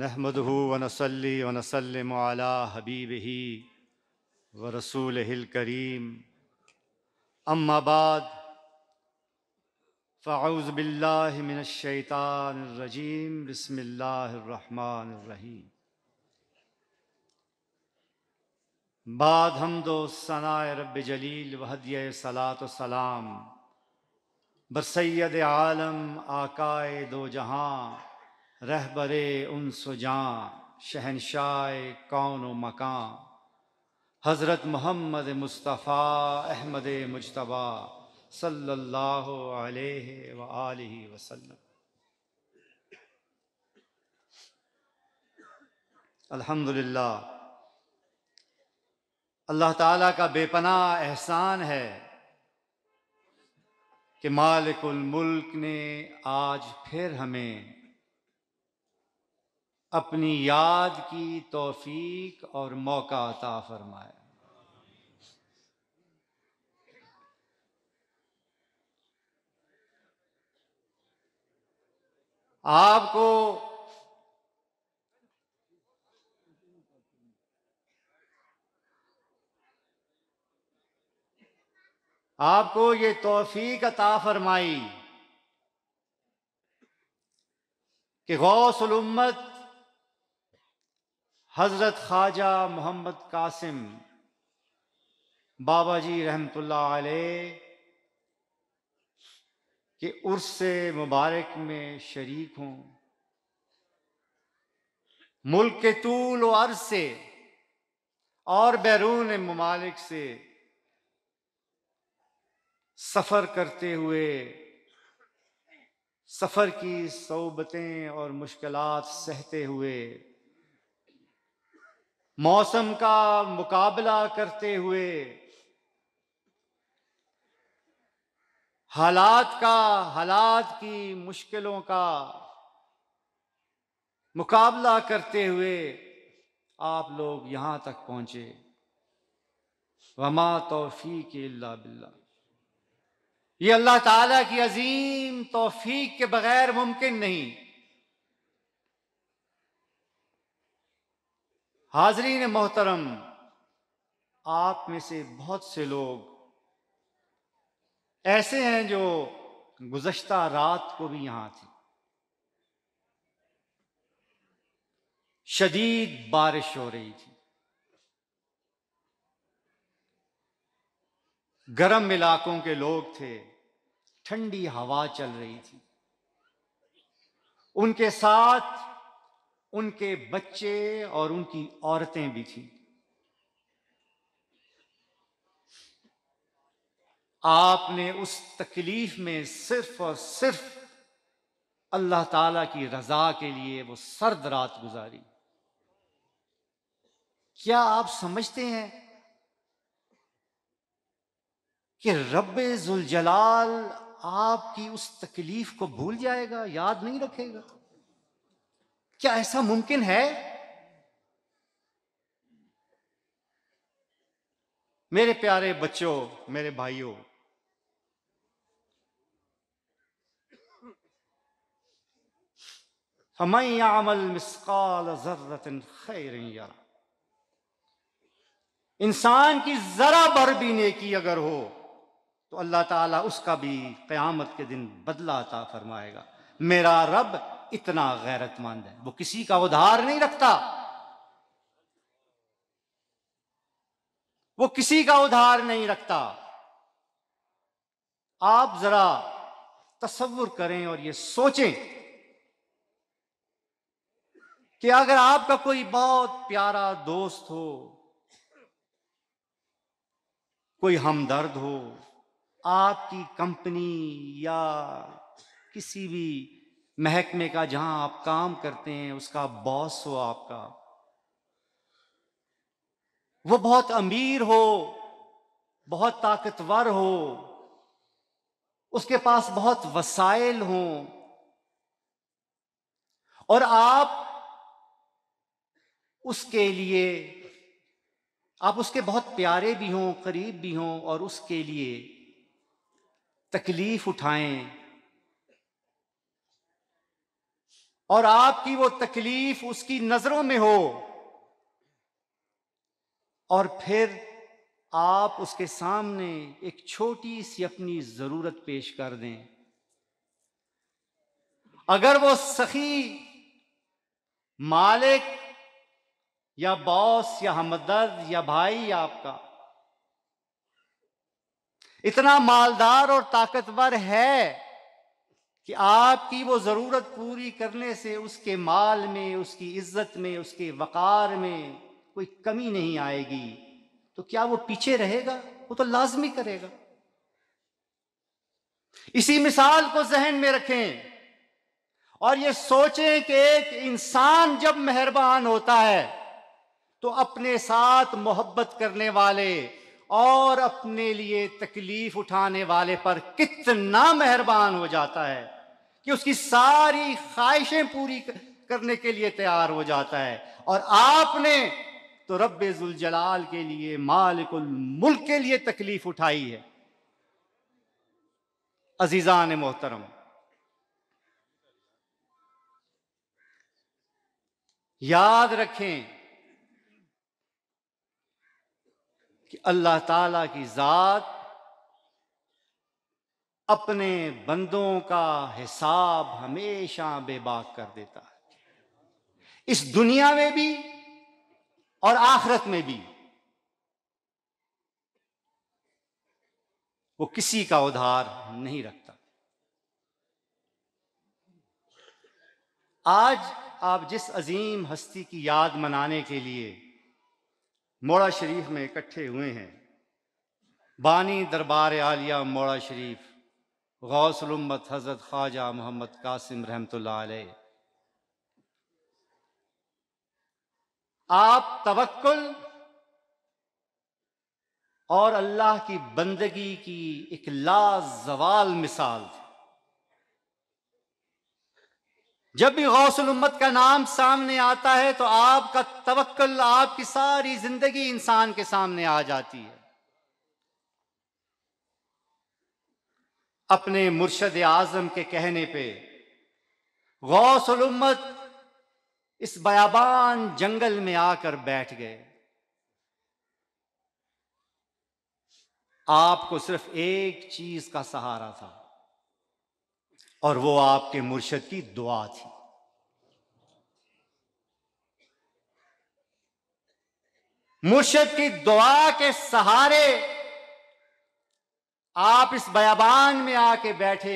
नहमद वनसली वनसलम आला हबीब ही व रसूल हिल करीम अम्माबाद फ़ाउज़ बिल्लाशैतानरजीम बसमीम बाद हम दो सना रब जलील वहदिय सलात सलाम बरसैद आलम आकाए दो जहाँ रहबरे उन सुजा शहनशाह कौन व मकां हज़रत मोहम्मद मुस्तफ़ा अहमद मुशतबा सल्लल्लाहु अलैहि व आलिहि वसल्लम अल्हम्दुलिल्लाह अल्लाह ताला का बेपनाह एहसान है कि मालिकुल मुल्क ने आज फिर हमें अपनी याद की तौफीक और मौका अता फरमाए आपको आपको ये तोफीक अता फरमाई कि गौसलम्मत हज़रत ख्वाजा मोहम्मद कासिम बाबा जी रहमतुल्ला के उर्स से मुबारक में शरीक हूँ मुल्क के तूल व अर्ज से और बैरून ममालिक से सफ़र करते हुए सफ़र की सोबतें और मुश्किलात सहते हुए मौसम का मुकाबला करते हुए हालात का हालात की मुश्किलों का मुकाबला करते हुए आप लोग यहां तक पहुंचे वमा तोफ़ी के बिल्ला ये अल्लाह ताला की अजीम तोफ़ी के बगैर मुमकिन नहीं हाजरीन मोहतरम आप में से बहुत से लोग ऐसे हैं जो गुजशत रात को भी यहां थे शदीद बारिश हो रही थी गर्म इलाकों के लोग थे ठंडी हवा चल रही थी उनके साथ उनके बच्चे और उनकी औरतें भी थी आपने उस तकलीफ में सिर्फ और सिर्फ अल्लाह ताला की रजा के लिए वो सर्द रात गुजारी क्या आप समझते हैं कि रब जुलजलाल आपकी उस तकलीफ को भूल जाएगा याद नहीं रखेगा क्या ऐसा मुमकिन है मेरे प्यारे बच्चों मेरे भाइयों हमें अमल मिसकाल जरत खैर इंसान की जरा भर भी नेकी अगर हो तो अल्लाह ताला उसका भी क्यामत के दिन बदला अता फरमाएगा मेरा रब इतना गैरतमंद है वो किसी का उधार नहीं रखता वो किसी का उधार नहीं रखता आप जरा तस्वुर करें और ये सोचें कि अगर आपका कोई बहुत प्यारा दोस्त हो कोई हमदर्द हो आपकी कंपनी या किसी भी महकमे का जहां आप काम करते हैं उसका बॉस हो आपका वो बहुत अमीर हो बहुत ताकतवर हो उसके पास बहुत वसाइल हो और आप उसके लिए आप उसके बहुत प्यारे भी हों करीब भी हों और उसके लिए तकलीफ उठाएं और आपकी वो तकलीफ उसकी नजरों में हो और फिर आप उसके सामने एक छोटी सी अपनी जरूरत पेश कर दें अगर वो सखी मालिक या बॉस या हमदर्द या भाई आपका इतना मालदार और ताकतवर है कि आपकी वो ज़रूरत पूरी करने से उसके माल में उसकी इज्जत में उसके वक़ार में कोई कमी नहीं आएगी तो क्या वो पीछे रहेगा वो तो लाजमी करेगा इसी मिसाल को जहन में रखें और ये सोचें कि एक इंसान जब मेहरबान होता है तो अपने साथ मोहब्बत करने वाले और अपने लिए तकलीफ उठाने वाले पर कितना मेहरबान हो जाता है कि उसकी सारी ख्वाहिशें पूरी करने के लिए तैयार हो जाता है और आपने तो रब्बुल जलाल के लिए मालिकुल मुल्क के लिए तकलीफ उठाई है अजीजान मोहतरम याद रखें कि अल्लाह ताला की जात अपने बंदों का हिसाब हमेशा बेबाक कर देता है इस दुनिया में भी और आखरत में भी वो किसी का उधार नहीं रखता आज आप जिस अजीम हस्ती की याद मनाने के लिए मोड़ा शरीफ में इकट्ठे हुए हैं बानी दरबार आलिया मोड़ा शरीफ गौसलम्मत हज़रत ख्वाजा मोहम्मद कासिम रहमत आप तवक्ल और अल्लाह की बंदगी की एक लाजवाल मिसाल थे जब भी गौसलम्मत उम्मत का नाम सामने आता है तो आपका तवक्ल आपकी सारी जिंदगी इंसान के सामने आ जाती है अपने मुर्शद आजम के कहने पे गौसलुम्मत इस बयाबान जंगल में आकर बैठ गए आपको सिर्फ एक चीज का सहारा था और वो आपके मुर्शद की दुआ थी मुर्शद की दुआ के सहारे आप इस बयाबान में आके बैठे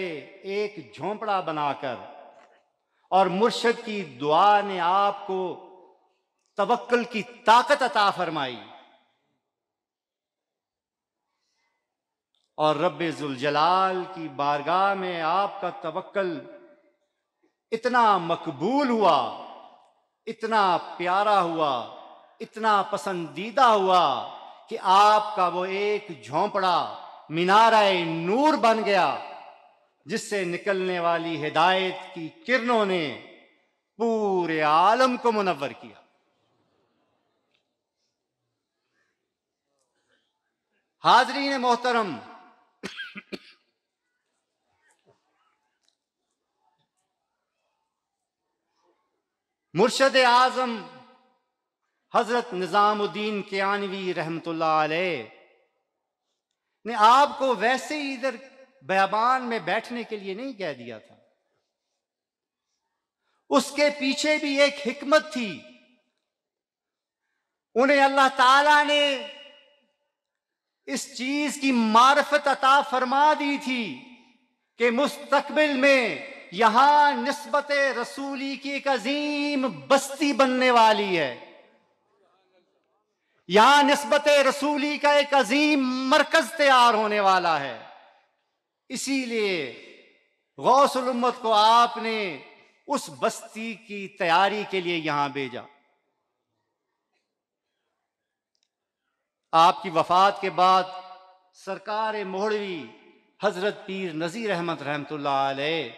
एक झोंपड़ा बनाकर और मुर्शद की दुआ ने आपको तवक्कल की ताकत अता फरमाई और रब की बारगाह में आपका तवक्ल इतना मकबूल हुआ इतना प्यारा हुआ इतना पसंदीदा हुआ कि आपका वो एक झोंपड़ा मीनारा नूर बन गया जिससे निकलने वाली हिदायत की किरणों ने पूरे आलम को मुनवर किया हाजरी ने मोहतरम मुर्शद आजम हजरत निज़ामुद्दीन के रहमतुल्लाह अलैह ने आपको वैसे ही इधर बयाबान में बैठने के लिए नहीं कह दिया था उसके पीछे भी एक हिकमत थी उन्हें अल्लाह ताला ने इस चीज की मार्फत अता फरमा दी थी कि मुस्तकबिल में यहां नस्बत रसूली की एक अजीम बस्ती बनने वाली है यहां नस्बत रसूली का एक अजीम मरकज तैयार होने वाला है इसीलिए गौसलम्मत को आपने उस बस्ती की तैयारी के लिए यहां भेजा आपकी वफात के बाद सरकार मोहड़वी हजरत पीर नज़ीर अहमद रहमत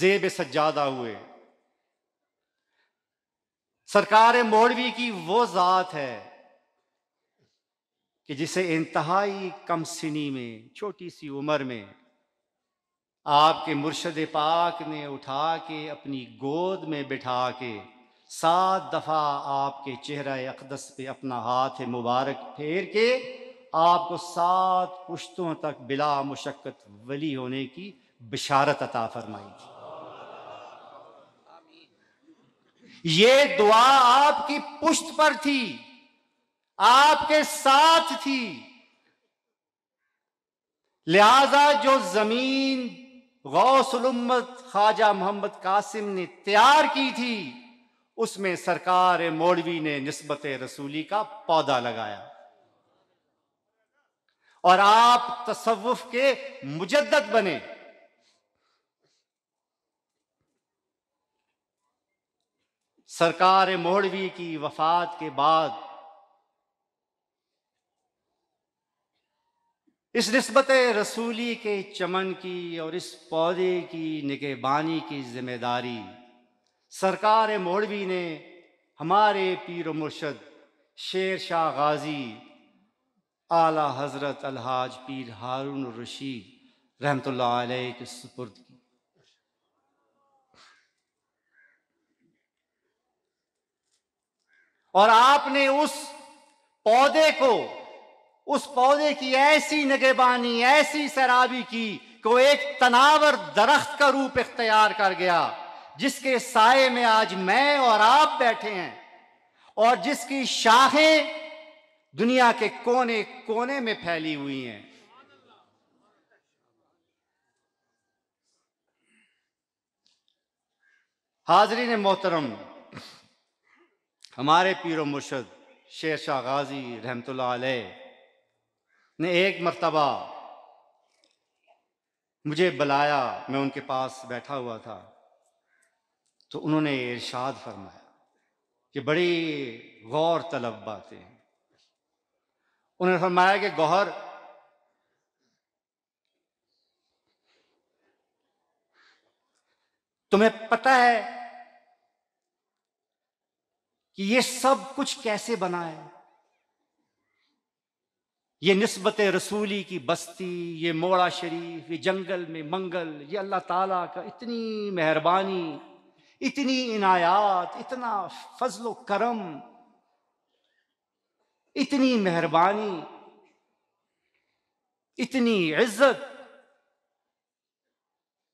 जेब सज्जादा हुए सरकार मोड़वी की वो ज़ात है कि जिसे इंतहाई कम सिनी में छोटी सी उम्र में आपके मुर्शद पाक ने उठा के अपनी गोद में बिठा के सात दफ़ा आपके चेहरा अकदस पे अपना हाथ मुबारक फेर के आपको सात पुश्तों तक बिला मुशक्क़त वली होने की बिशारत अता फरमाई थी ये दुआ आपकी पुष्ट पर थी आपके साथ थी लिहाजा जो जमीन गौसलम्मत ख्वाजा मोहम्मद कासिम ने तैयार की थी उसमें सरकार मौलवी ने नस्बत रसूली का पौधा लगाया और आप तसवुफ के मुजद्दत बने सरकार मोहड़वी की वफात के बाद इस नस्बत रसूली के चमन की और इस पौधे की निगेबानी की जिम्मेदारी सरकार मोड़वी ने हमारे पीर मुर्शद शेर शाह गाजी आला हज़रत अलहाज पीर हारून रशीद रहमत के और आपने उस पौधे को उस पौधे की ऐसी नगेबानी ऐसी शराबी की को एक तनावर दरख्त का रूप इख्तियार कर गया जिसके साय में आज मैं और आप बैठे हैं और जिसकी शाखें दुनिया के कोने कोने में फैली हुई हैं हाजरी ने मोहतरम हमारे पीर मुर्शद शेर शाह गाजी रहमत ने एक मरतबा मुझे बुलाया मैं उनके पास बैठा हुआ था तो उन्होंने इरशाद फरमाया कि बड़ी गौर तलब बातें उन्होंने फरमाया कि गौहर तुम्हें पता है कि ये सब कुछ कैसे बना है ये नस्बत रसूली की बस्ती ये मोड़ा शरीफ ये जंगल में मंगल ये अल्लाह ताला का इतनी मेहरबानी इतनी इनायात इतना फजलो करम इतनी मेहरबानी इतनी इज्जत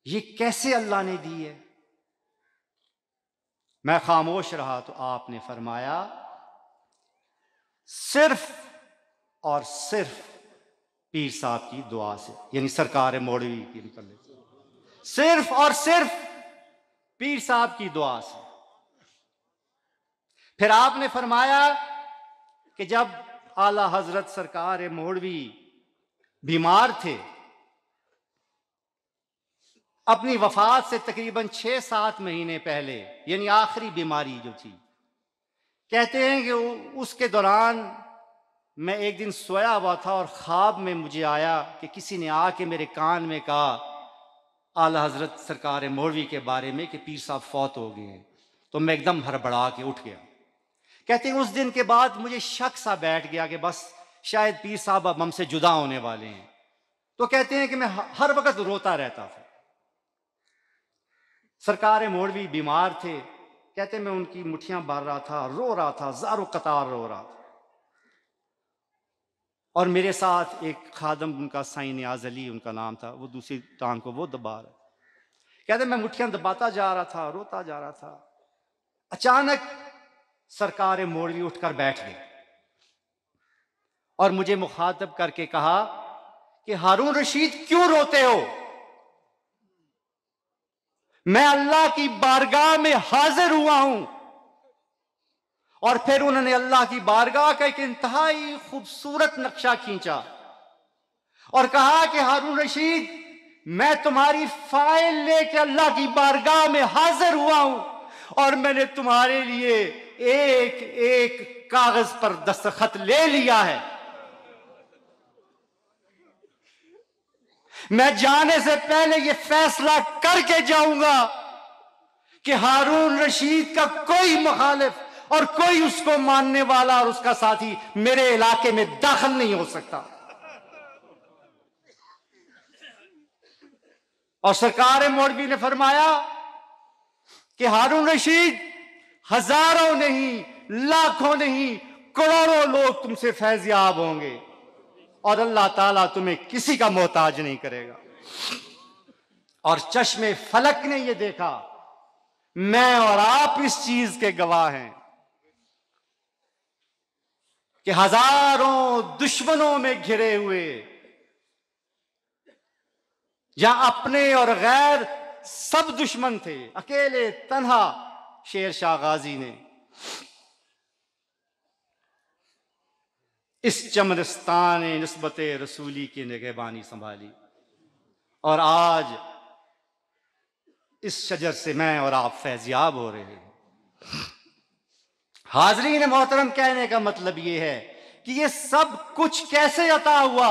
ये कैसे अल्लाह ने दी है मैं खामोश रहा तो आपने फरमाया सिर्फ और सिर्फ पीर साहब की दुआ से यानी सरकार मोड़वी की निकल लेते सिर्फ और सिर्फ पीर साहब की दुआ से फिर आपने फरमाया कि जब आला हजरत सरकार मोड़वी बीमार थे अपनी वफात से तकरीबन छः सात महीने पहले यानी आखिरी बीमारी जो थी कहते हैं कि उसके दौरान मैं एक दिन सोया हुआ था और ख्वाब में मुझे आया कि किसी ने आके मेरे कान में कहा आला हजरत सरकार मौलवी के बारे में कि पीर साहब फौत हो गए हैं तो मैं एकदम हड़बड़ा के उठ गया कहते हैं उस दिन के बाद मुझे शक सा बैठ गया कि बस शायद पीर साहब अब हमसे जुदा होने वाले हैं तो कहते हैं कि मैं हर वक्त रोता रहता था सरकार मोड़वी बीमार थे कहते मैं उनकी मुठियां भर रहा था रो रहा था जारो कतार रो रहा था और मेरे साथ एक खादम उनका साई न्याज अली उनका नाम था वो दूसरी टांग को वो दबा रहा कहते मैं मुठियां दबाता जा रहा था रोता जा रहा था अचानक सरकार मोड़वी उठकर बैठ गई और मुझे मुखातब करके कहा कि हारून रशीद क्यों रोते हो मैं अल्लाह की बारगाह में हाजिर हुआ हूं और फिर उन्होंने अल्लाह की बारगाह का एक इंतहाई खूबसूरत नक्शा खींचा और कहा कि हारून रशीद मैं तुम्हारी फाइल लेके अल्लाह की बारगाह में हाजिर हुआ हूं और मैंने तुम्हारे लिए एक एक कागज पर दस्तखत ले लिया है मैं जाने से पहले यह फैसला करके जाऊंगा कि हारून रशीद का कोई मुखालिफ और कोई उसको मानने वाला और उसका साथी मेरे इलाके में दाखिल नहीं हो सकता और सरकार मोरबी ने फरमाया कि हारून रशीद हजारों नहीं लाखों नहीं करोड़ों लोग तुमसे फैजयाब होंगे और अल्लाह ताला तुम्हें किसी का मोहताज नहीं करेगा और चश्मे फलक ने यह देखा मैं और आप इस चीज के गवाह हैं कि हजारों दुश्मनों में घिरे हुए या अपने और गैर सब दुश्मन थे अकेले तनहा शेर शाह गाजी ने इस चमदस्तान नस्बत रसूली की निगहबानी संभाली और आज इस शजर से मैं और आप फैजियाब हो रहे हैं ने मोहतरम कहने का मतलब यह है कि यह सब कुछ कैसे अता हुआ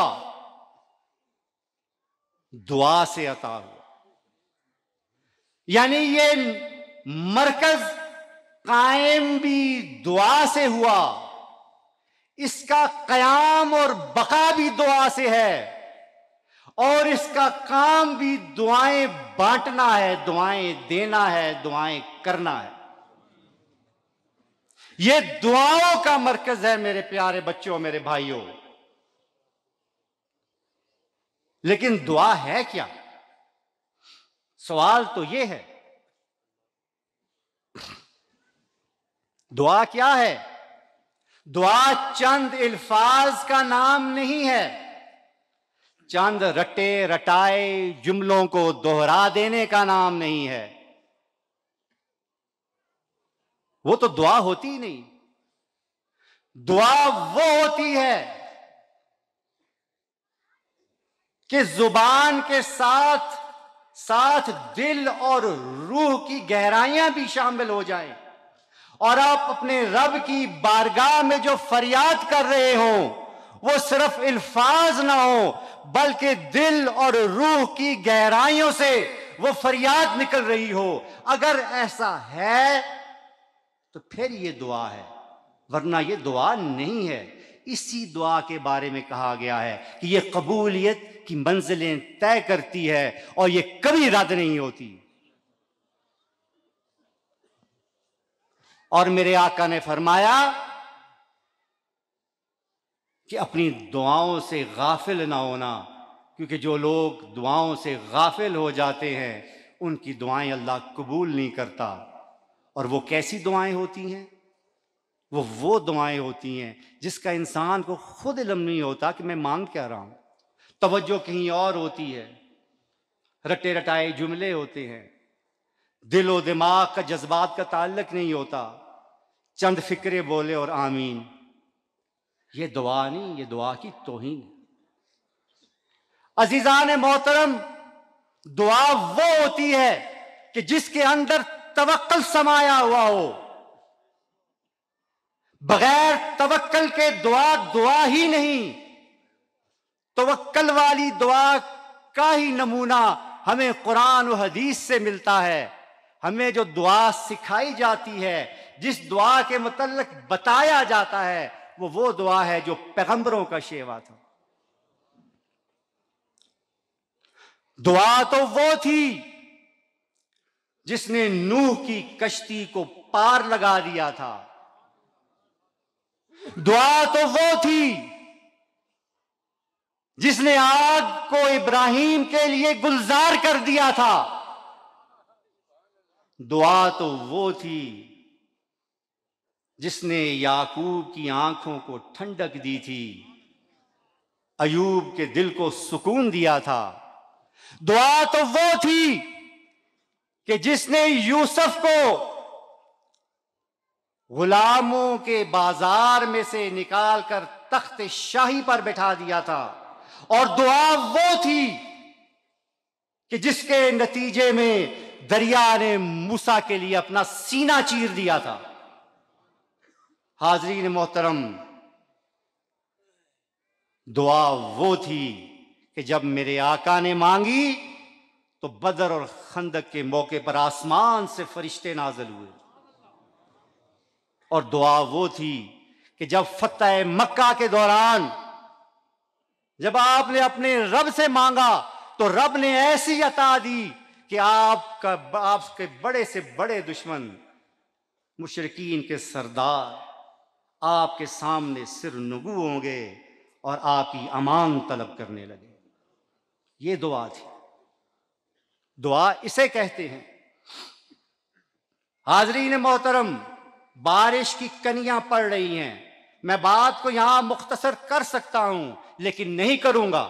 दुआ से अता हुआ यानी ये मरकज कायम भी दुआ से हुआ इसका कयाम और बका भी दुआ से है और इसका काम भी दुआएं बांटना है दुआएं देना है दुआएं करना है यह दुआओं का मरकज है मेरे प्यारे बच्चों मेरे भाइयों लेकिन दुआ है क्या सवाल तो यह है दुआ क्या है दुआ चंद अल्फाज का नाम नहीं है चंद रटे रटाए जुमलों को दोहरा देने का नाम नहीं है वो तो दुआ होती ही नहीं दुआ वो होती है कि जुबान के साथ साथ दिल और रूह की गहराइयां भी शामिल हो जाएं और आप अपने रब की बारगाह में जो फरियाद कर रहे हो वो सिर्फ अल्फाज ना हो बल्कि दिल और रूह की गहराइयों से वो फरियाद निकल रही हो अगर ऐसा है तो फिर ये दुआ है वरना ये दुआ नहीं है इसी दुआ के बारे में कहा गया है कि ये कबूलियत की मंजिलें तय करती है और ये कभी रद्द नहीं होती और मेरे आका ने फरमाया कि अपनी दुआओं से गाफिल ना होना क्योंकि जो लोग दुआओं से गाफिल हो जाते हैं उनकी दुआएं अल्लाह कबूल नहीं करता और वो कैसी दुआएं होती हैं वो वो दुआएं होती हैं जिसका इंसान को खुद इलम नहीं होता कि मैं मांग क्या रहा हूं तवज्जो कहीं और होती है रटे रटाए जुमले होते हैं दिलो दिमाग का जज्बात का ताल्लक नहीं होता चंद फिक्रे बोले और आमीन ये दुआ नहीं ये दुआ की अजीजा ने मोहतरम दुआ वो होती है कि जिसके अंदर तवक्ल समाया हुआ हो बगैर तवक्ल के दुआ दुआ ही नहीं तवक्ल वाली दुआ का ही नमूना हमें कुरान और हदीस से मिलता है हमें जो दुआ सिखाई जाती है जिस दुआ के मतलब बताया जाता है वो वो दुआ है जो पैगंबरों का शेवा था दुआ तो वो थी जिसने नूह की कश्ती को पार लगा दिया था दुआ तो वो थी जिसने आग को इब्राहिम के लिए गुलजार कर दिया था दुआ तो वो थी जिसने याकूब की आंखों को ठंडक दी थी अयूब के दिल को सुकून दिया था दुआ तो वो थी कि जिसने यूसुफ को गुलामों के बाजार में से निकालकर तख्त शाही पर बैठा दिया था और दुआ वो थी कि जिसके नतीजे में दरिया ने मूसा के लिए अपना सीना चीर दिया था हाजरीन मोहतरम दुआ वो थी कि जब मेरे आका ने मांगी तो बदर और खंदक के मौके पर आसमान से फरिश्ते नाजल हुए और दुआ वो थी कि जब फतेह मक्का के दौरान जब आपने अपने रब से मांगा तो रब ने ऐसी अता दी कि आपका आपके बड़े से बड़े दुश्मन मुशरकिन के सरदार आपके सामने सिर नगु होंगे और आपकी अमान तलब करने लगे ये दुआ थी दुआ इसे कहते हैं हाजरीन मोहतरम बारिश की कनियां पड़ रही हैं मैं बात को यहां मुख्तसर कर सकता हूं लेकिन नहीं करूंगा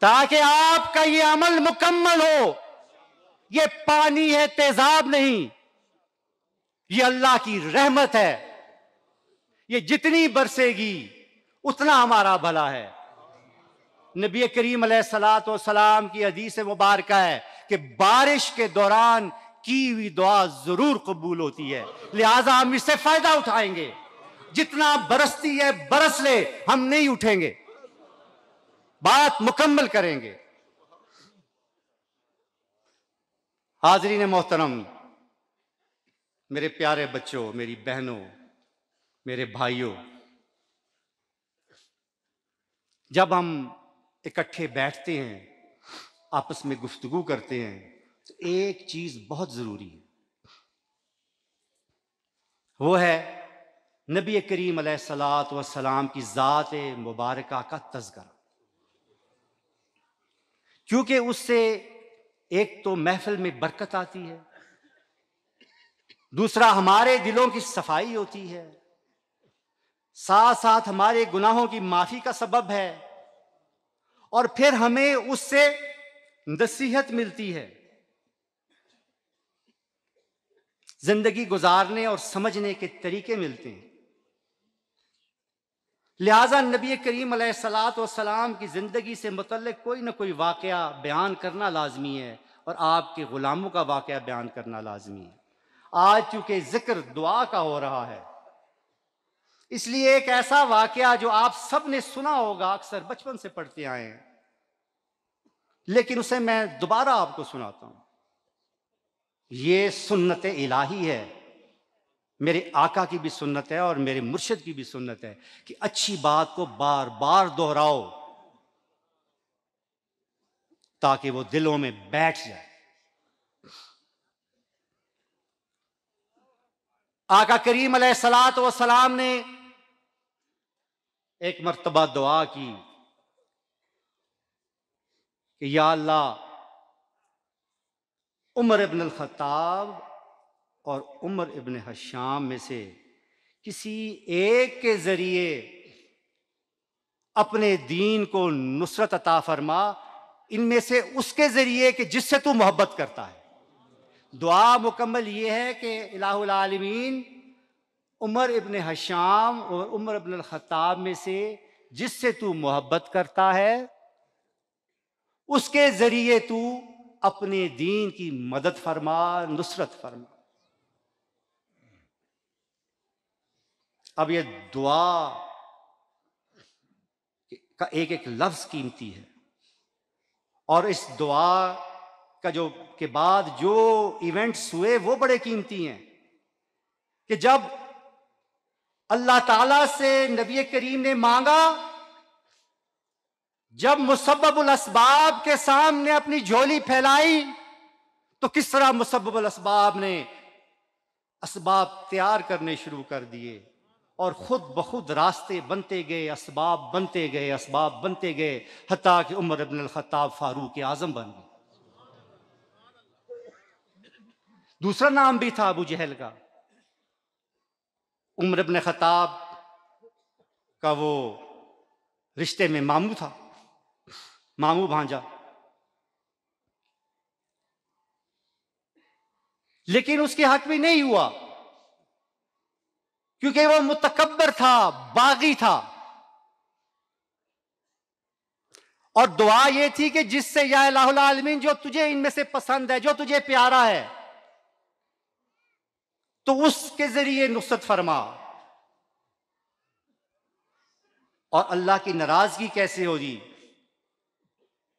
ताकि आपका ये अमल मुकम्मल हो ये पानी है तेजाब नहीं ये अल्लाह की रहमत है ये जितनी बरसेगी उतना हमारा भला है नबी करीम सलात सलाम की अदीस मुबारक है कि बारिश के दौरान की हुई दुआ जरूर कबूल होती है लिहाजा हम इससे फायदा उठाएंगे जितना बरसती है बरस ले हम नहीं उठेंगे बात मुकम्मल करेंगे हाजरी ने मोहतरम मेरे प्यारे बच्चों मेरी बहनों मेरे भाइयों जब हम इकट्ठे बैठते हैं आपस में गुफ्तगु करते हैं तो एक चीज बहुत जरूरी है वो है नबी करीम सलात वसलाम की ज़ात मुबारक का तस्करा क्योंकि उससे एक तो महफिल में बरकत आती है दूसरा हमारे दिलों की सफाई होती है साथ साथ हमारे गुनाहों की माफी का सबब है और फिर हमें उससे नसीहत मिलती है जिंदगी गुजारने और समझने के तरीके मिलते हैं लिहाजा नबी करीम सलाम की ज़िंदगी से मुतल कोई ना कोई वाक़ बयान करना लाजमी है और आपके ग़ुलामों का वाक़ बयान करना लाजमी है आज चूंकि जिक्र दुआ का हो रहा है इसलिए एक ऐसा वाकया जो आप सब ने सुना होगा अक्सर बचपन से पढ़ते आए हैं लेकिन उसे मैं दोबारा आपको सुनाता हूं ये सुन्नत इलाही है मेरे आका की भी सुन्नत है और मेरे मुर्शद की भी सुन्नत है कि अच्छी बात को बार बार दोहराओ ताकि वो दिलों में बैठ जाए आका करीम सलात सलाम ने एक मरतबा दुआ की कि या अल्लाह उमर इबन खताब और उमर इबन हशाम में से किसी एक के ज़रिए अपने दीन को नुसरत अता फरमा इनमें से उसके ज़रिए कि जिससे तू मोहब्बत करता है दुआ मुकम्मल ये है कि इलामीन उमर इबन हशाम और उमर इबन ख़त्ताब में से जिससे तू मोहब्बत करता है उसके ज़रिए तू अपने दीन की मदद फरमा नुसरत फरमा अब ये दुआ का एक एक लफ्ज़ कीमती है और इस दुआ का जो के बाद जो इवेंट्स हुए वो बड़े कीमती हैं कि जब अल्लाह ताला से नबी करीम ने मांगा जब मुसब्बुल असबाब के सामने अपनी झोली फैलाई तो किस तरह मुसब्बुल असबाब ने असबाब तैयार करने शुरू कर दिए और खुद ब खुद रास्ते बनते गए इसबाब बनते गए इसबाब बनते गए हती कि उमर अबिन ख़त्ताब फारूक आज़म बन गए दूसरा नाम भी था अबू जहल का उम्र अबन खताब का वो रिश्ते में मामू था मामू भांजा लेकिन उसके हक में नहीं हुआ क्योंकि वो मुतकबर था बागी था और दुआ ये थी कि जिससे या आलमीन जो तुझे इनमें से पसंद है जो तुझे प्यारा है तो उसके जरिए नुसरत फरमा और अल्लाह की नाराजगी कैसे होगी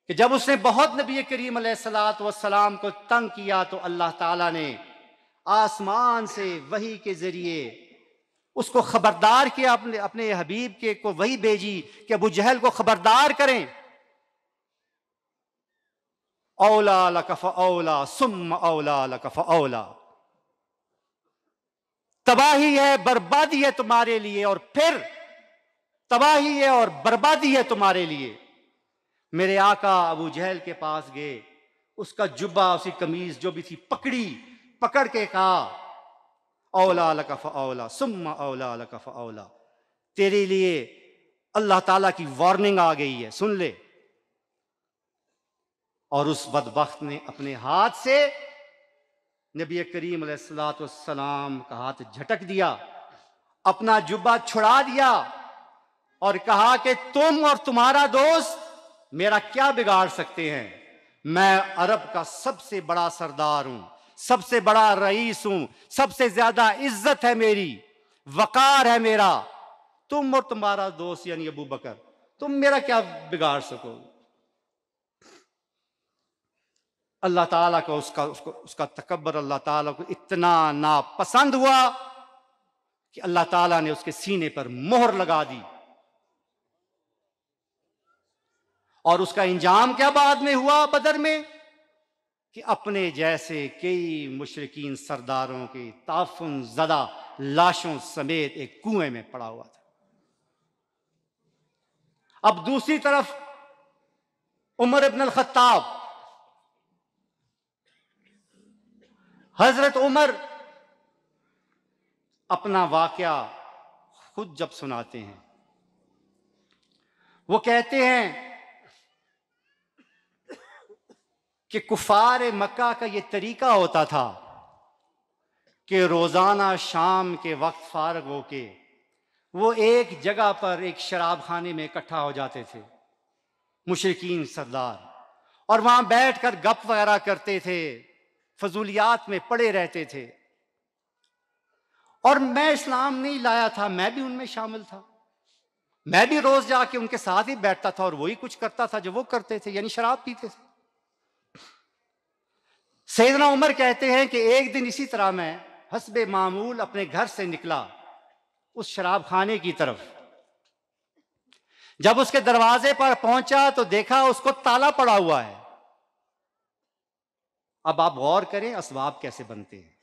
कि जब उसने बहुत नबी करीम सलाम को तंग किया तो अल्लाह ताला ने आसमान से वही के जरिए उसको खबरदार किया अपने अपने हबीब के को वही भेजी कि अबू जहल को खबरदार करें औला लकफ औला सुम औला लकफ औला तबाही है बर्बादी है तुम्हारे लिए और फिर तबाही है और बर्बादी है तुम्हारे लिए मेरे आका अबू जहल के पास गए उसका जुब्बा उसी कमीज जो भी थी पकड़ी पकड़ के कहा औला लकफ औला सुम्मा औला लकफ औला तेरे लिए अल्लाह ताला की वार्निंग आ गई है सुन ले और उस बदबख्त ने अपने हाथ से नबी करीम सलाम का हाथ झटक दिया अपना जुब्बा छुड़ा दिया और कहा कि तुम और तुम्हारा दोस्त मेरा क्या बिगाड़ सकते हैं मैं अरब का सबसे बड़ा सरदार हूं सबसे बड़ा रईस हूं सबसे ज्यादा इज्जत है मेरी वकार है मेरा तुम और तुम्हारा दोस्त यानी अबू बकर तुम मेरा क्या बिगाड़ सकोगे अल्लाह ताला का उसका उसको उसका तकबर अल्लाह ताला को इतना नापसंद हुआ कि अल्लाह ताला ने उसके सीने पर मोहर लगा दी और उसका इंजाम क्या बाद में हुआ बदर में कि अपने जैसे कई मुशरकिन सरदारों के ताफुन जदा लाशों समेत एक कुएं में पड़ा हुआ था अब दूसरी तरफ उमर इबन खत्ताब हजरत उमर अपना वाकया खुद जब सुनाते हैं वो कहते हैं कि कुफार मक्का का ये तरीका होता था कि रोज़ाना शाम के वक्त फारग हो के वो एक जगह पर एक शराब खाने में इकट्ठा हो जाते थे मुशरकिन सरदार और वहां बैठ कर गप वगैरह करते थे फजूलियात में पड़े रहते थे और मैं इस्लाम नहीं लाया था मैं भी उनमें शामिल था मैं भी रोज जाके उनके साथ ही बैठता था और वही कुछ करता था जो वो करते थे यानी शराब पीते थे सैदना उमर कहते हैं कि एक दिन इसी तरह मैं हसब मामूल अपने घर से निकला उस शराब खाने की तरफ जब उसके दरवाजे पर पहुंचा तो देखा उसको ताला पड़ा हुआ है अब आप गौर करें असबाब कैसे बनते हैं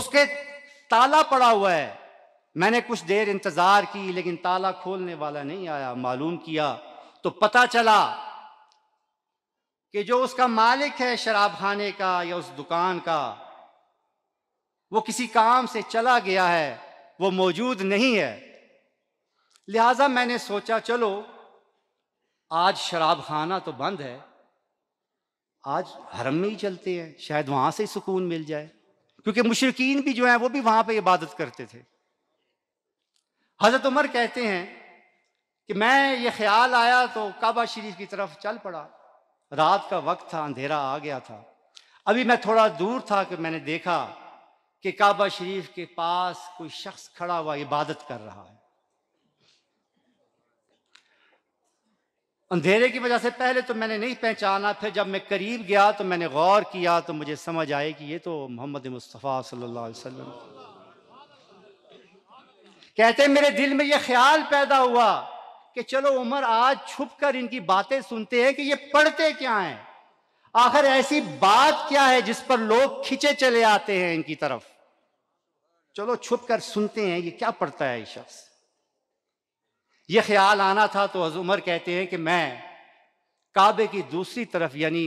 उसके ताला पड़ा हुआ है मैंने कुछ देर इंतजार की लेकिन ताला खोलने वाला नहीं आया मालूम किया तो पता चला कि जो उसका मालिक है शराब खाने का या उस दुकान का वो किसी काम से चला गया है वो मौजूद नहीं है लिहाजा मैंने सोचा चलो आज शराब खाना तो बंद है आज हरम में ही चलते हैं शायद वहाँ से सुकून मिल जाए क्योंकि मुशरकिन भी जो है वो भी वहाँ पे इबादत करते थे हज़रत उमर कहते हैं कि मैं ये ख्याल आया तो काबा शरीफ की तरफ चल पड़ा रात का वक्त था अंधेरा आ गया था अभी मैं थोड़ा दूर था कि मैंने देखा कि काबा शरीफ के पास कोई शख्स खड़ा हुआ इबादत कर रहा है अंधेरे की वजह से पहले तो मैंने नहीं पहचाना फिर जब मैं करीब गया तो मैंने गौर किया तो मुझे समझ आए कि ये तो मोहम्मद मुस्तफ़ा सल्लल्लाहु अलैहि वसल्लम कहते मेरे दिल में ये ख्याल पैदा हुआ कि चलो उमर आज छुप कर इनकी बातें सुनते हैं कि ये पढ़ते क्या हैं आखिर ऐसी बात क्या है जिस पर लोग खिंचे चले आते हैं इनकी तरफ चलो छुप कर सुनते हैं ये क्या पढ़ता है शख्स ये ख्याल आना था तो हज़ उमर कहते हैं कि मैं काबे की दूसरी तरफ यानी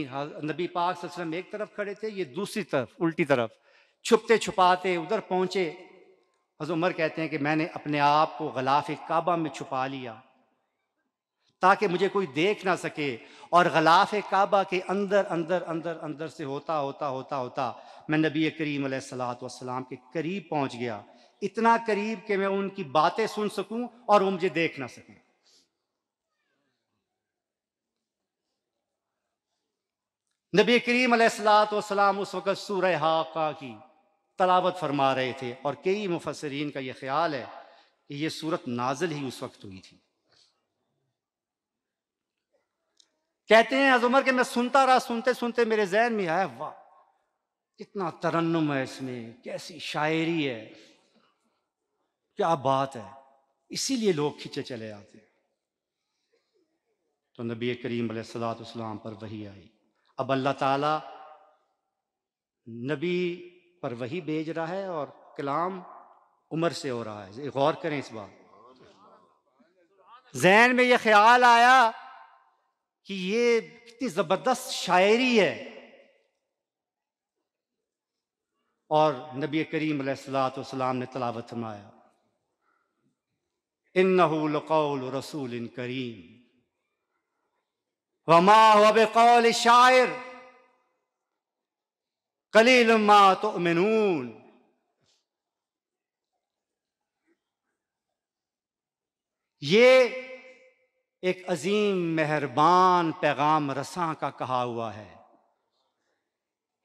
नबी पाक वसल्लम एक तरफ खड़े थे ये दूसरी तरफ उल्टी तरफ छुपते छुपाते उधर पहुँचे हज़ उमर कहते हैं कि मैंने अपने आप को गलाफ काबा में छुपा लिया ताकि मुझे कोई देख ना सके और गलाफ काबा के अंदर अंदर अंदर अंदर से होता होता होता होता मैं नबी करीम सलात वसलाम के करीब पहुँच गया इतना करीब कि मैं उनकी बातें सुन सकूं और वो मुझे देख ना सकें नबी करीम सलाम उस वक़्त सूरह हाका की तलावत फरमा रहे थे और कई मुफसरीन का यह ख्याल है कि यह सूरत नाजल ही उस वक्त हुई थी कहते हैं अजमर के मैं सुनता रहा सुनते सुनते मेरे जहन में आया वाह कितना तरन्नम है इसमें कैसी शायरी है क्या बात है इसीलिए लोग खींचे चले आते हैं तो नबी करीम सलाम पर वही आई अब अल्लाह ताला नबी पर वही भेज रहा है और कलाम उमर से हो रहा है गौर करें इस बात जहन में यह ख्याल आया कि ये कितनी ज़बरदस्त शायरी है और नबी करीम सलाम ने तलावत फरमाया इन्नकौल रसूल इन करीम वमा वब कौल शायर कलील मा तो मिनून ये एक अजीम मेहरबान पैगाम रसा का कहा हुआ है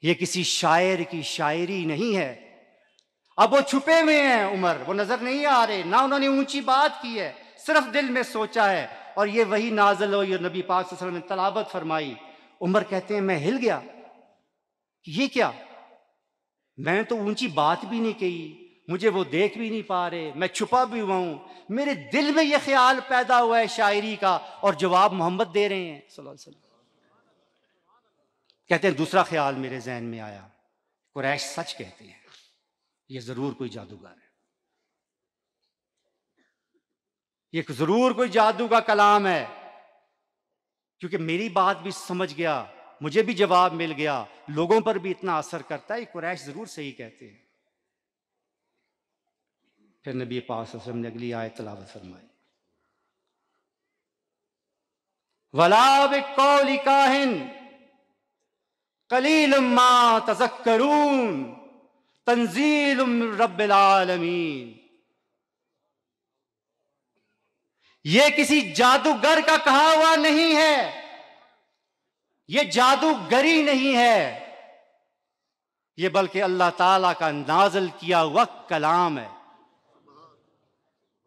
ये किसी शायर की शायरी नहीं है अब वो छुपे हुए हैं उमर वो नजर नहीं आ रहे ना उन्होंने ऊंची बात की है सिर्फ दिल में सोचा है और ये वही नाजल हो नबी पाक वसल्लम ने तलावत फरमाई उमर कहते हैं मैं हिल गया ये क्या मैंने तो ऊंची बात भी नहीं कही मुझे वो देख भी नहीं पा रहे मैं छुपा भी हुआ हूं मेरे दिल में ये ख्याल पैदा हुआ है शायरी का और जवाब मोहम्मद दे रहे हैं कहते हैं दूसरा ख्याल मेरे जहन में आया कुरैश सच कहते हैं ये जरूर कोई जादूगर है ये जरूर कोई जादू का कलाम है क्योंकि मेरी बात भी समझ गया मुझे भी जवाब मिल गया लोगों पर भी इतना असर करता है कुरैश जरूर सही कहते हैं फिर नबी पास ने अगली आय तलावत फरमाई वलाब कौली काहिन कलील तजक्करून तंजील रबालमीन ये किसी जादूगर का कहा हुआ नहीं है ये जादूगरी नहीं है ये बल्कि अल्लाह ताला का नाजल किया हुआ कलाम है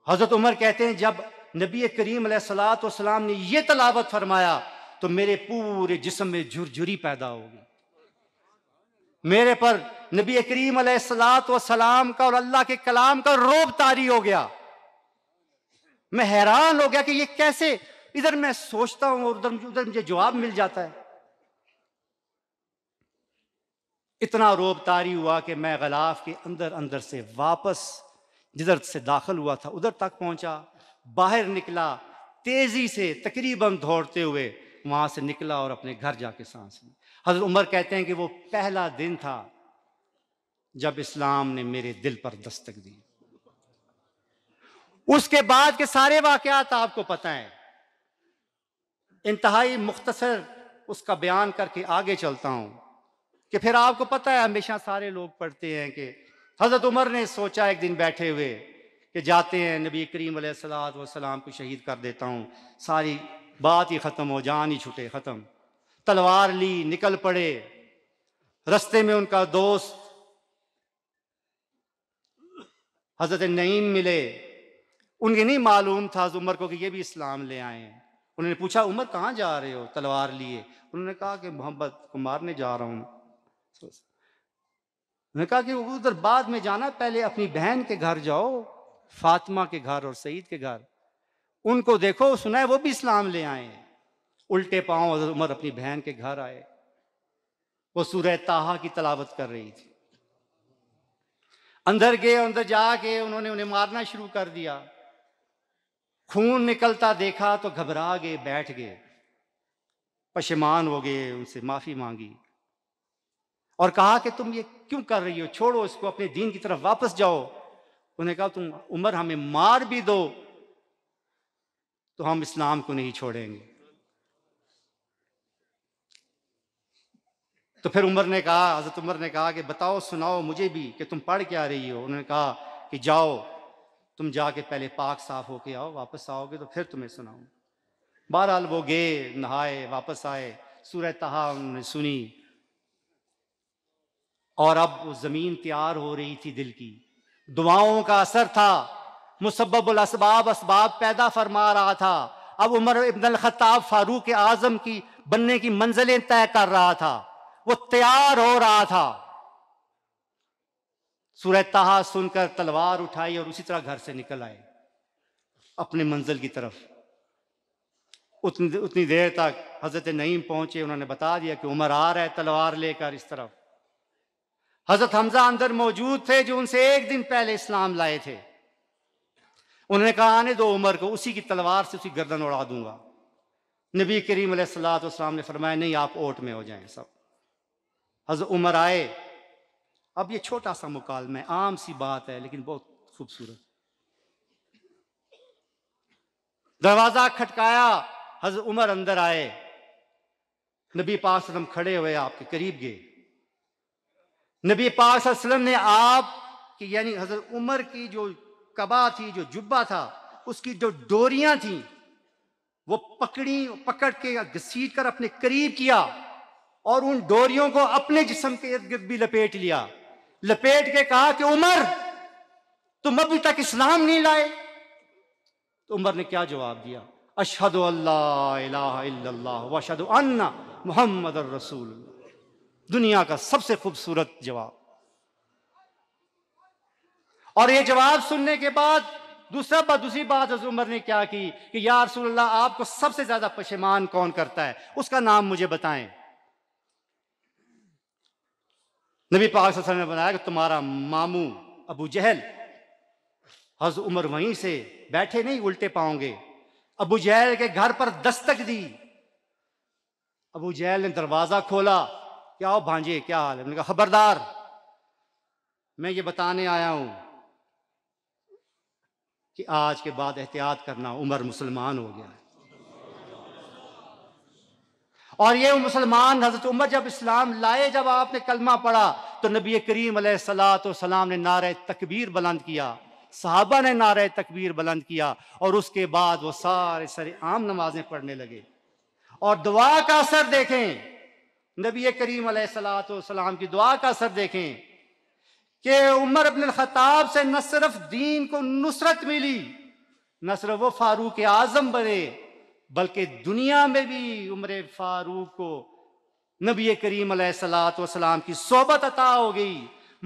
हजरत उमर कहते हैं जब नबी करीम सलाम ने यह तलावत फरमाया तो मेरे पूरे जिसम में झुरझुरी पैदा होगी मेरे पर नबी करीम सलाम का और अल्लाह के कलाम का रोब तारी हो गया मैं हैरान हो गया कि ये कैसे इधर मैं सोचता हूं और उधर उधर मुझे जवाब मिल जाता है इतना रोब तारी हुआ कि मैं गलाफ के अंदर अंदर से वापस जिधर से दाखिल हुआ था उधर तक पहुंचा बाहर निकला तेजी से तकरीबन दौड़ते हुए वहाँ से निकला और अपने घर जाके सांस ली हजरत उमर कहते हैं कि वो पहला दिन था जब इस्लाम ने मेरे दिल पर दस्तक दी उसके बाद के सारे वाकयात आपको पता है इंतहाई मुख्तसर उसका बयान करके आगे चलता हूं कि फिर आपको पता है हमेशा सारे लोग पढ़ते हैं कि हजरत उमर ने सोचा एक दिन बैठे हुए कि जाते हैं नबी करीम सलाम को शहीद कर देता हूँ सारी बात ही ख़त्म हो जान ही छूटे ख़त्म तलवार ली निकल पड़े रस्ते में उनका दोस्त हज़रत नईम मिले उनके नहीं मालूम था उमर को कि ये भी इस्लाम ले आए उन्होंने पूछा उमर कहाँ जा रहे हो तलवार लिए उन्होंने कहा कि मोहम्मद को मारने जा रहा हूँ उन्होंने कहा कि उधर बाद में जाना पहले अपनी बहन के घर जाओ फातिमा के घर और सईद के घर उनको देखो सुना है वो भी इस्लाम ले आए उल्टे पांव और उमर अपनी बहन के घर आए वो सूरह ताहा की तलावत कर रही थी अंदर गए अंदर जाके उन्होंने उन्हें मारना शुरू कर दिया खून निकलता देखा तो घबरा गए बैठ गए पशमान हो गए उनसे माफ़ी मांगी और कहा कि तुम ये क्यों कर रही हो छोड़ो इसको अपने दीन की तरफ वापस जाओ उन्हें कहा तुम उमर हमें मार भी दो तो हम इस्लाम को नहीं छोड़ेंगे तो फिर उमर ने कहा हजरत उमर ने कहा कि बताओ सुनाओ मुझे भी कि तुम पढ़ के आ रही हो उन्होंने कहा कि जाओ तुम जाके पहले पाक साफ होके आओ वापस आओगे तो फिर तुम्हें सुनाऊ बहरहाल वो गए नहाए वापस आए सूर तहा उन्होंने सुनी और अब वो ज़मीन तैयार हो रही थी दिल की दुआओं का असर था मुसब्बुल असबाब असबाब पैदा फरमा रहा था अब उमर इब्न ख़त्ताब फारूक आज़म की बनने की मंजिलें तय कर रहा था वो तैयार हो रहा था सूरह तहा सुनकर तलवार उठाई और उसी तरह घर से निकल आए अपने मंजिल की तरफ उतनी उतनी देर तक हजरत नईम पहुंचे उन्होंने बता दिया कि उमर आ रहा है तलवार लेकर इस तरफ हजरत हमजा अंदर मौजूद थे जो उनसे एक दिन पहले इस्लाम लाए थे उन्होंने कहा आने दो उमर को उसी की तलवार से उसकी गर्दन उड़ा दूंगा नबी करीम सलाम ने फरमाया नहीं आप ओट में हो जाएं सब हजर उमर आए अब ये छोटा सा मुकालमा है आम सी बात है लेकिन बहुत खूबसूरत दरवाजा खटकाया हजर उमर अंदर आए नबी पाकलम खड़े हुए आपके करीब गए नबी पाकलम ने आप कि यानी हजरत उमर की जो कबा थी जो जुब्बा था उसकी जो डोरियां थी वो पकड़ी पकड़ के घसीट कर अपने करीब किया और उन डोरियों को अपने जिसम के इर्द गिर्द भी लपेट लिया लपेट के कहा कि उमर तुम अभी तक इस्लाम नहीं लाए तो उमर ने क्या जवाब दिया अशद वशद अन्ना मोहम्मद रसूल दुनिया का सबसे खूबसूरत जवाब और ये जवाब सुनने के बाद दूसरा बात दूसरी बात हजर उमर ने क्या की कि या रसूल्ला आपको सबसे ज्यादा पशेमान कौन करता है उसका नाम मुझे बताएं नबी पाक वसल्लम ने बताया कि तुम्हारा मामू अबू जहल हज उमर वहीं से बैठे नहीं उल्टे पाओगे अबू जहल के घर पर दस्तक दी अबू जहल ने दरवाजा खोला क्या हो भांजे क्या हाल है मैंने कहा खबरदार मैं ये बताने आया हूं कि आज के बाद एहतियात करना उमर मुसलमान हो गया और ये मुसलमान हजरत उमर जब इस्लाम लाए जब आपने कलमा पढ़ा तो नबी करीम सलाम ने नारे तकबीर बुलंद किया साहबा ने नारे तकबीर बुलंद किया और उसके बाद वो सारे सारे आम नमाजें पढ़ने लगे और दुआ का असर देखें नबी करीम सलाम की दुआ का असर देखें कि उमर अबिन ख़ताब से न सिर्फ दीन को नुसरत मिली न सिर्फ वो फारूक आज़म बने बल्कि दुनिया में भी उम्र फारूक को नबी करीम सलाम की सोबत अता हो गई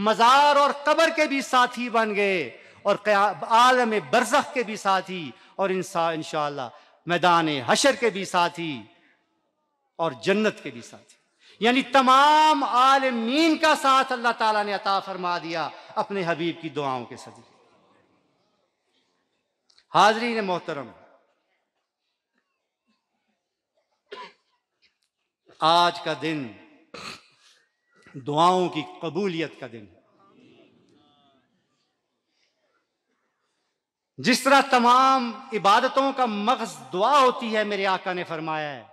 मज़ार और कबर के भी साथी बन गए और आलम बरसख के भी साथी और इंसान इन मैदान हशर के भी साथी और जन्नत के भी साथी यानी तमाम आलमीन का साथ अल्लाह ताला ने अता फरमा दिया अपने हबीब की दुआओं के सदी हाजरी ने मोहतरम आज का दिन दुआओं की कबूलियत का दिन जिस तरह तमाम इबादतों का मगज दुआ होती है मेरे आका ने फरमाया है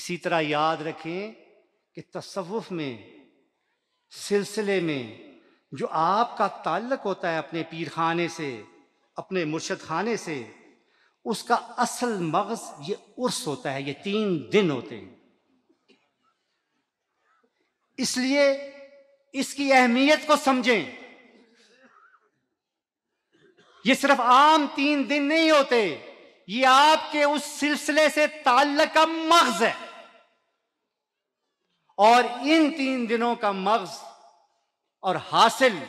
इसी तरह याद रखें कि तसवुफ़ में सिलसिले में जो आपका ताल्लक होता है अपने पीर खाने से अपने मुर्शद खाने से उसका असल मगज ये उर्स होता है ये तीन दिन होते हैं इसलिए इसकी अहमियत को समझें ये सिर्फ आम तीन दिन नहीं होते ये आपके उस सिलसिले से ताल्लक का मगज है और इन तीन दिनों का मगज और हासिल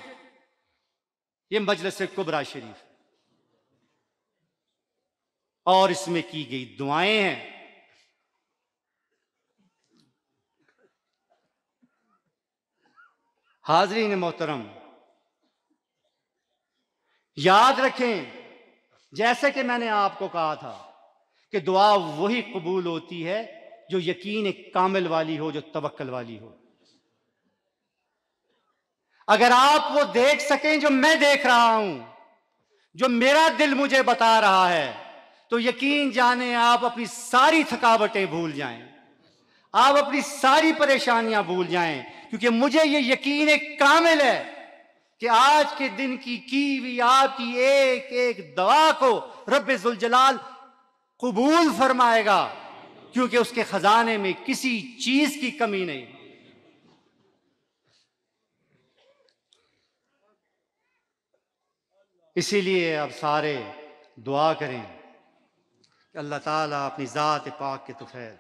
ये मजलस कुबरा शरीफ और इसमें की गई दुआएं हैं हाजरीन मोहतरम याद रखें जैसे कि मैंने आपको कहा था कि दुआ वही कबूल होती है जो यकीन कामिल वाली हो जो तबक्कल वाली हो अगर आप वो देख सकें जो मैं देख रहा हूं जो मेरा दिल मुझे बता रहा है तो यकीन जाने आप अपनी सारी थकावटें भूल जाएं आप अपनी सारी परेशानियां भूल जाएं क्योंकि मुझे ये यकीन एक कामिल है कि आज के दिन की की हुई आपकी एक एक दवा को रब जुलजलाल कबूल फरमाएगा क्योंकि उसके खजाने में किसी चीज की कमी नहीं इसीलिए अब सारे दुआ करें कि अल्लाह ताला अपनी ज़ात पाक के तुफैल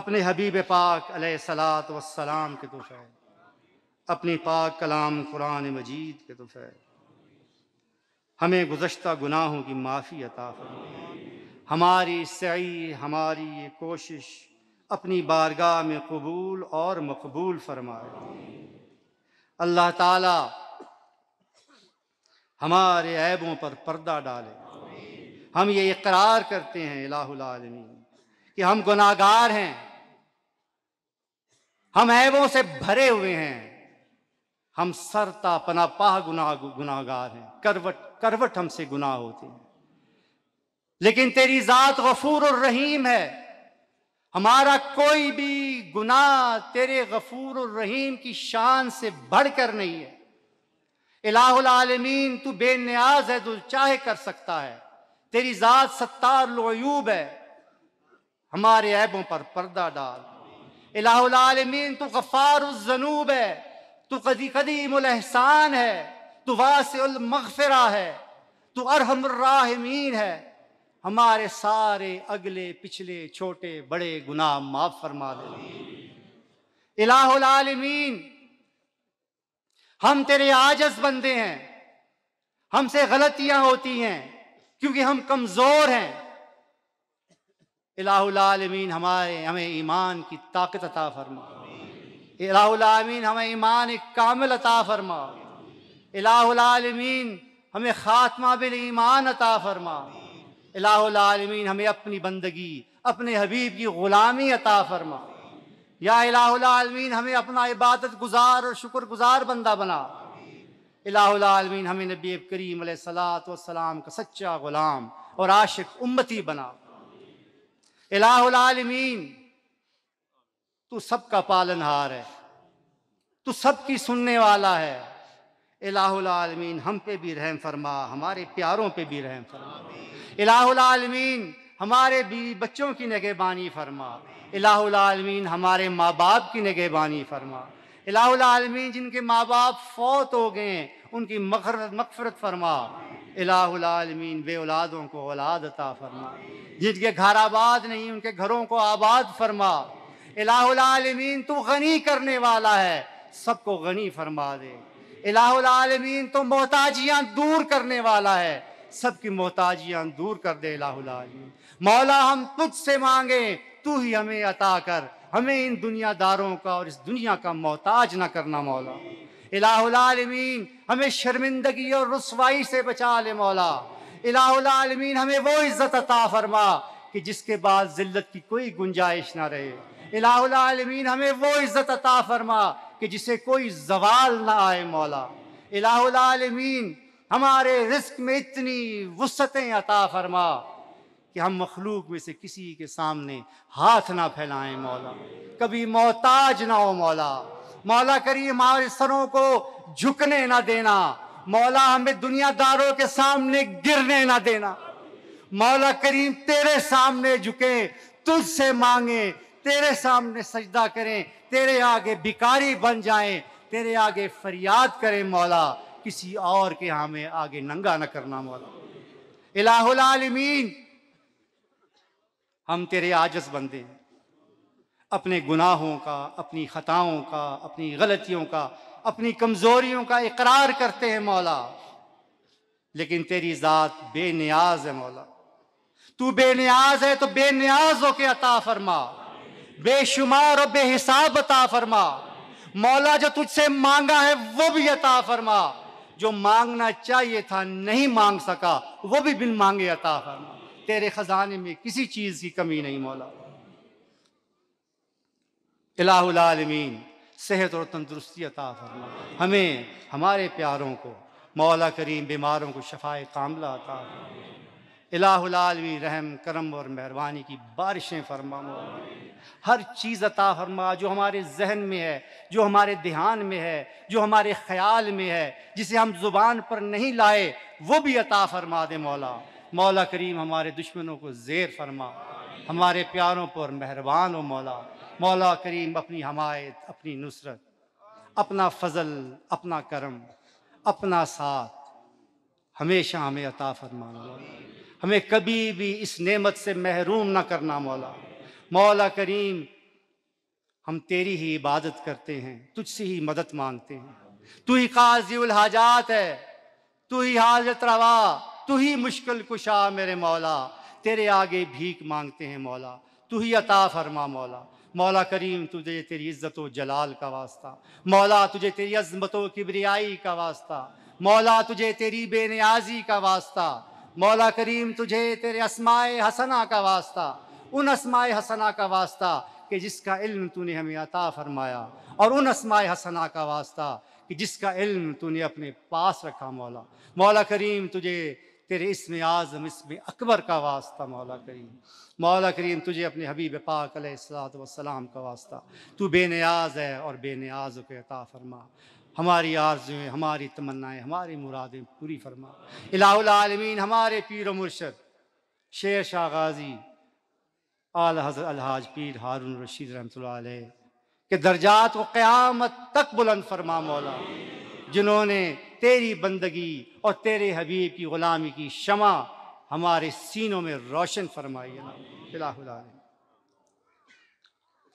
अपने हबीब पाक सलात वसलाम के तुफैल अपने पाक कलाम कुरान मजीद के तुफैल हमें गुज्त गुनाहों की माफ़ी अता हमारी सही हमारी ये कोशिश अपनी बारगाह में कबूल और मकबूल फरमाए अल्लाह ताला हमारे ऐबों पर पर्दा डाले हम ये इकरार करते हैं इलामी कि हम गुनागार हैं हम ऐबों से भरे हुए हैं हम सरता पनापाह गुना गुनागार हैं करवट करवट हमसे गुनाह होते हैं लेकिन तेरी ज़ात गफूर और रहीम है हमारा कोई भी गुनाह तेरे गफूर और रहीम की शान से बढ़कर नहीं है इलामीन तू बेनियाज है तो चाहे कर सकता है तेरी ज़ात सत्तार है हमारे ऐबों पर पर्दा डाल इलामीन तू गफ़ार जनूब है तू कदी कदीम एहसान है तू वास मगफरा है तू अरहमर्राहमीन है हमारे सारे अगले पिछले छोटे बड़े गुनाह माफ फरमा दे इलामीन हम तेरे आजस बंदे हैं हमसे गलतियां होती हैं क्योंकि हम कमजोर हैं इलामीन हमारे हमें ईमान की ताकत अता फरमा इलामीन हमें ईमान एक कामिल अता फरमा इलामीन हमें खात्मा बिल ईमान अता फरमा अलामीन हमें अपनी बंदगी अपने हबीब की ग़ुलामी अता फरमा या अलामीन हमें अपना इबादत गुजार और शुक्र गुजार बंदा बना अलामीन हमें नबी करीम सलाम का सच्चा ग़ुलाम और आशिक उम्मती बना अलामीन तू सबका पालनहार है तू सबकी सुनने वाला है अलामीन हम पे भी रहम फरमा हमारे प्यारों पे भी रहम फरमा अलामीन हमारे बीवी बच्चों की नगेबानी फरमा अलामीन हमारे माँ बाप की नगेबानी फरमा अलामीन जिनके माँ बाप फौत हो गए उनकी मखरत मकफरत फरमा अलामीन बे औलादों को औलाद अता फरमा जिनके घर आबाद नहीं उनके घरों को आबाद फरमा अलामीन तो गनी करने वाला है सबको गनी फरमा दे इलामीन तो मोहताजियां दूर करने वाला है सबकी मोहताजियाँ दूर कर दे इलामीन मौला हम तुझ से मांगे तू ही हमें अता कर हमें इन दुनियादारों का और इस दुनिया का मोहताज ना करना मौला इलामीन हमें शर्मिंदगी और रसवाई से बचा ले मौला इलामीन हमें वो इज़्ज़त अता फरमा कि जिसके बाद जिल्लत की कोई गुंजाइश ना रहे इलामीन हमें वो इज़्ज़त अता फरमा कि जिसे कोई जवाल ना आए मौला इलामीन हमारे रिस्क में इतनी वसतें अता फरमा कि हम मखलूक में से किसी के सामने हाथ ना फैलाएं मौला कभी मोहताज ना हो मौला मौला करिए हमारे सरों को झुकने ना देना मौला हमें दुनियादारों के सामने गिरने ना देना मौला करीम तेरे सामने झुके तुझसे मांगे तेरे सामने सजदा करें तेरे आगे भिकारी बन जाएं तेरे आगे फरियाद करें मौला किसी और के हमें आगे नंगा न करना मौला इलाहुल आलमीन हम तेरे आजस बंदे हैं अपने गुनाहों का अपनी ख़ताओं का अपनी गलतियों का अपनी कमज़ोरियों का इकरार करते हैं मौला लेकिन तेरी ज़ात बेनियाज है मौला तू बेनियाज है तो बेनियाज होके अता फरमा बेशुमार और बेहिसाब अता फरमा मौला जो तुझसे मांगा है वो भी अता फरमा जो मांगना चाहिए था नहीं मांग सका वो भी बिन मांगे अता फरमा तेरे खजाने में किसी चीज की कमी नहीं मौला इलामीन सेहत और तंदुरुस्ती अता फरमा हमें हमारे प्यारों को मौला करीम बीमारों को शफाए कामला अता फरमा इलाहलालवी रहम करम और मेहरबानी की बारिशें फरमा हर चीज़ अता फरमा जो हमारे जहन में है जो हमारे ध्यान में है जो हमारे ख्याल में है जिसे हम ज़ुबान पर नहीं लाए वो भी अता फरमा दे मौला मौला करीम हमारे दुश्मनों को जेर फरमा हमारे प्यारों पर मेहरबान हो मौला मौला करीम अपनी हमायत अपनी नुसरत अपना फजल अपना करम अपना साथ हमेशा हमें अता फरमा हमें कभी भी इस नेमत से महरूम ना करना मौला मौला करीम हम तेरी ही इबादत करते हैं तुझसे ही मदद मांगते हैं तू ही काजीउल हाजात है तू ही हाजत रवा तू ही मुश्किल कुशा मेरे मौला तेरे आगे भीख मांगते हैं मौला तू ही अता फरमा मौला मौला करीम तुझे तेरी इज़्ज़त व जलाल का वास्ता मौला तुझे तेरी अजमत व किबरियाई का वास्ता मौला तुझे तेरी बेनियाजी का वास्ता मौला करीम तुझे तेरे असमाय हसना का वास्ता उन असमाय हसना का वास्ता कि जिसका इल्म तूने हमें अता फरमाया और उन असमाय हसना का वास्ता कि जिसका इल्म तूने अपने पास रखा मौला मौला करीम तुझे तेरे इसम आज़म इसम अकबर का वास्ता मौला करीम मौला करीम तुझे अपने हबीब पाक सलात वसलाम का वास्ता तू बेनियाज है और बेनियाज के अता फरमा हमारी आरजुएँ हमारी तमन्नाएँ हमारी मुरादें पूरी फरमा इलामीन हमारे पीर मुर्शद शेर शाह गाजी आल हजर अलहाज पीर हारून रशीद रहमत के दर्जात को क़्यामत तक बुलंद फरमा मौला जिन्होंने तेरी बंदगी और तेरे हबीब की ग़ुलामी की शमा हमारे सीनों में रोशन फरमाई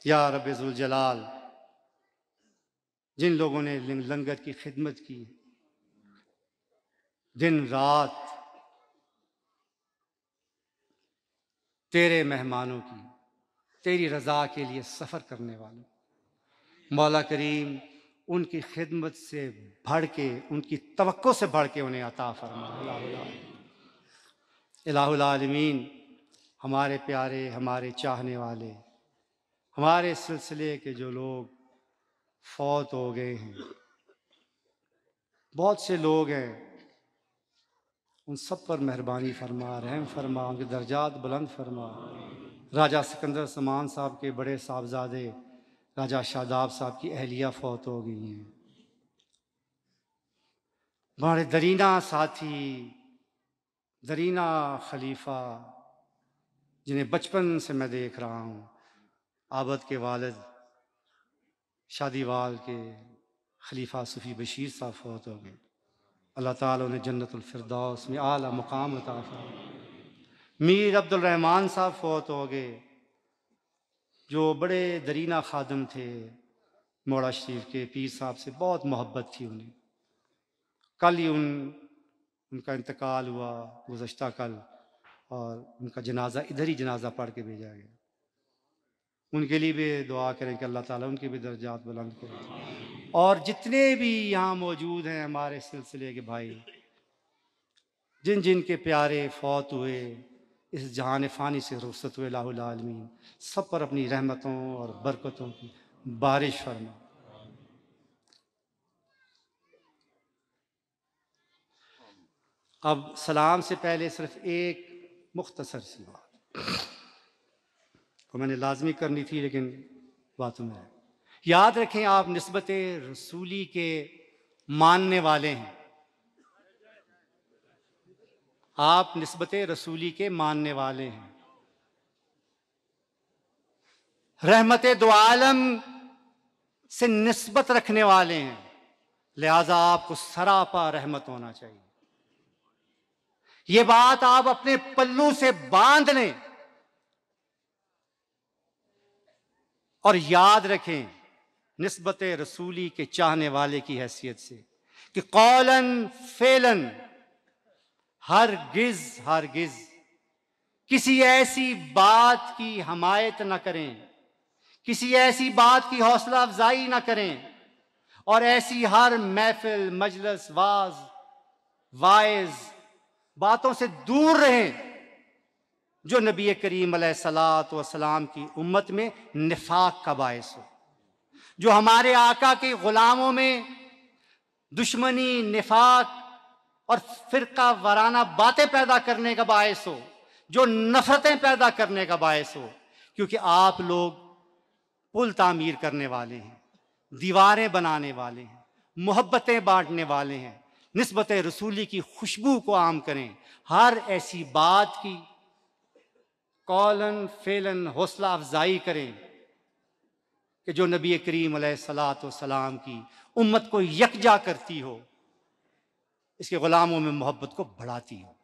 या रबुल जलाल जिन लोगों ने लंगर की खिदमत की दिन रात तेरे मेहमानों की तेरी रज़ा के लिए सफ़र करने वालों मौला करीम उनकी खिदमत से भड़ के उनकी तवक्को से भड़ के उन्हें अता फरमा इलामीन हमारे प्यारे हमारे चाहने वाले हमारे सिलसिले के जो लोग फौत हो गए हैं बहुत से लोग हैं उन सब पर मेहरबानी फरमा रहम फरमा उनके दर्जात बुलंद फरमा राजा सिकंदर समान साहब के बड़े साहबजादे राजा शादाब साहब की अहलिया फौत हो गई हैं हमारे दरीना साथी दरीना खलीफा जिन्हें बचपन से मैं देख रहा हूँ आबद के वालद शादीवाल के खलीफा सूफ़ी बशीर साहब फौत हो गए अल्लाह ताला उन्हें जन्नतफरदौस में आला मुकाम अता मीर अब्दुलरहमान साहब फौत हो गए जो बड़े दरीना खादम थे मोड़ा शरीफ के पीर साहब से बहुत मोहब्बत थी उन्हें कल ही उन उनका इंतकाल हुआ गुज्त कल और उनका जनाजा इधर ही जनाजा पढ़ के भेजा गया उनके लिए भी दुआ करें कि अल्लाह ताला उनके भी दर्जात बुलंद करें और जितने भी यहाँ मौजूद हैं हमारे सिलसिले के भाई जिन जिन के प्यारे फौत हुए इस जहान फ़ानी से रुखसत हुए आलमीन सब पर अपनी रहमतों और बरकतों की बारिश फरमा अब सलाम से पहले सिर्फ एक मुख्तसर सी बात और मैंने लाजमी करनी थी लेकिन बातों में याद रखें आप नस्बत रसूली के मानने वाले हैं आप नस्बत रसूली के मानने वाले हैं रहमत दो आलम से नस्बत रखने वाले हैं लिहाजा आपको सरापा रहमत होना चाहिए ये बात आप अपने पल्लू से बांध लें और याद रखें नस्बत रसूली के चाहने वाले की हैसियत से कि कौलन फेलन हर गिज हर गिज किसी ऐसी बात की हमायत ना करें किसी ऐसी बात की हौसला अफजाई ना करें और ऐसी हर महफिल मजलस वाज वायज बातों से दूर रहें जो नबी करीम सलात वसलाम की उम्मत में निफाक का बायस हो जो हमारे आका के ग़ुलामों में दुश्मनी निफाक और फ़िरका वाराना बातें पैदा करने का बायस हो जो नफ़रतें पैदा करने का बायस हो क्योंकि आप लोग पुल तामीर करने वाले हैं दीवारें बनाने वाले हैं मोहब्बतें बांटने वाले हैं नस्बत रसूली की खुशबू को आम करें हर ऐसी बात की कॉलन फेलन हौसला अफजाई करें कि जो नबी करीम सलात सलाम की उम्मत को यकजा करती हो इसके ग़ुलामों में मोहब्बत को बढ़ाती हो